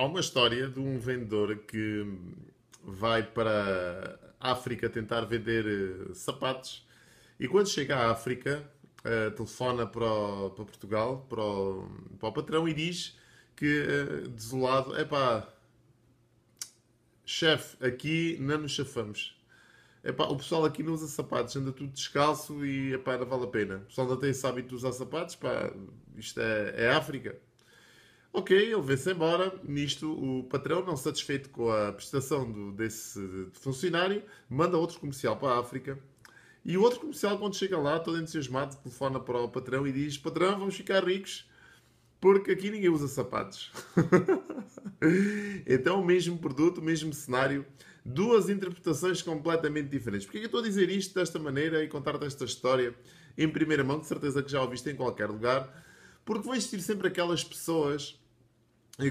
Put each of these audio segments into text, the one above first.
há uma história de um vendedor que vai para a África tentar vender eh, sapatos e quando chega à África uh, telefona para, o, para Portugal, para o, para o, patrão e diz que uh, desolado, pá chefe, aqui não nos chafamos. Epá, o pessoal aqui não usa sapatos, anda tudo descalço e epá, não vale a pena. O pessoal não tem esse hábito de usar sapatos, pá, isto é, é África. Ok, ele vê-se embora. Nisto, o patrão, não satisfeito com a prestação do, desse funcionário, manda outro comercial para a África. E o outro comercial, quando chega lá, todo entusiasmado, telefona para o patrão e diz: Patrão, vamos ficar ricos porque aqui ninguém usa sapatos. então, o mesmo produto, o mesmo cenário, duas interpretações completamente diferentes. Porquê que eu estou a dizer isto desta maneira e contar-te esta história em primeira mão, de certeza que já ouviste em qualquer lugar? Porque vão existir sempre aquelas pessoas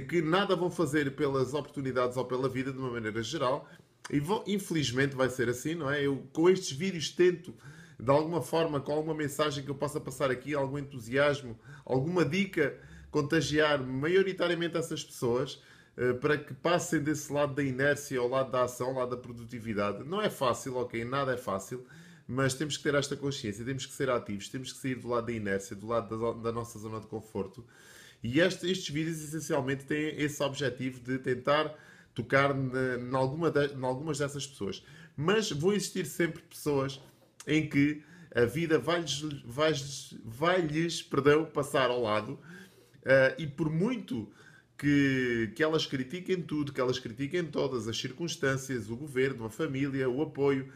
que nada vão fazer pelas oportunidades ou pela vida de uma maneira geral. E vão, infelizmente vai ser assim, não é? Eu com estes vídeos tento, de alguma forma, com alguma mensagem que eu possa passar aqui, algum entusiasmo, alguma dica, contagiar maioritariamente essas pessoas eh, para que passem desse lado da inércia ao lado da ação, ao lado da produtividade. Não é fácil, ok? Nada é fácil. Mas temos que ter esta consciência, temos que ser ativos, temos que sair do lado da inércia, do lado da, da nossa zona de conforto. E este, estes vídeos essencialmente têm esse objetivo de tentar tocar em alguma de, algumas dessas pessoas. Mas vão existir sempre pessoas em que a vida vai-lhes vai vai -lhes, perdão, passar ao lado uh, e por muito que, que elas critiquem tudo, que elas critiquem todas as circunstâncias, o governo, a família, o apoio,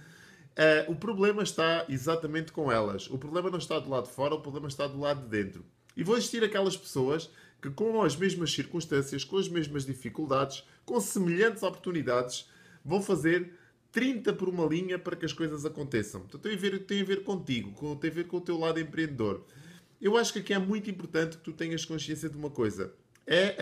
Uh, o problema está exatamente com elas. O problema não está do lado de fora, o problema está do lado de dentro. E vão existir aquelas pessoas que, com as mesmas circunstâncias, com as mesmas dificuldades, com semelhantes oportunidades, vão fazer 30 por uma linha para que as coisas aconteçam. Então, tem a ver, tem a ver contigo, com, tem a ver com o teu lado empreendedor. Eu acho que aqui é muito importante que tu tenhas consciência de uma coisa: é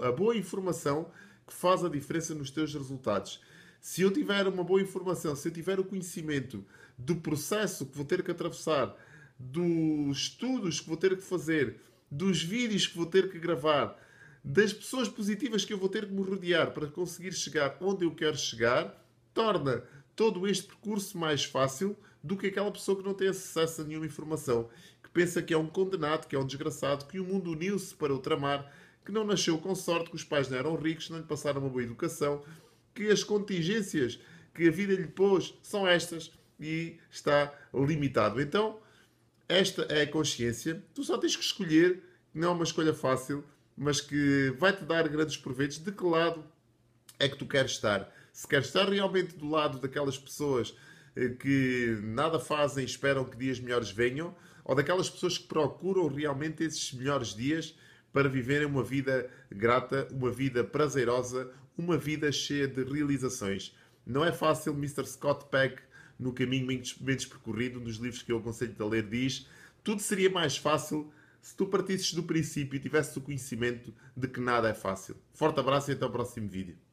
a, a boa informação que faz a diferença nos teus resultados. Se eu tiver uma boa informação, se eu tiver o conhecimento do processo que vou ter que atravessar, dos estudos que vou ter que fazer, dos vídeos que vou ter que gravar, das pessoas positivas que eu vou ter que me rodear para conseguir chegar onde eu quero chegar, torna todo este percurso mais fácil do que aquela pessoa que não tem acesso a nenhuma informação, que pensa que é um condenado, que é um desgraçado, que o mundo uniu-se para o tramar, que não nasceu com sorte, que os pais não eram ricos, não lhe passaram uma boa educação, que as contingências que a vida lhe pôs são estas e está limitado. Então, esta é a consciência. Tu só tens que escolher, não é uma escolha fácil, mas que vai-te dar grandes proveitos de que lado é que tu queres estar. Se queres estar realmente do lado daquelas pessoas eh, que nada fazem e esperam que dias melhores venham, ou daquelas pessoas que procuram realmente esses melhores dias para viverem uma vida grata, uma vida prazerosa, uma vida cheia de realizações. Não é fácil, Mr. Scott Peck, no caminho menos percorrido, nos livros que eu aconselho a ler, diz: tudo seria mais fácil se tu partisses do princípio e tivesses o conhecimento de que nada é fácil. Forte abraço e até o próximo vídeo.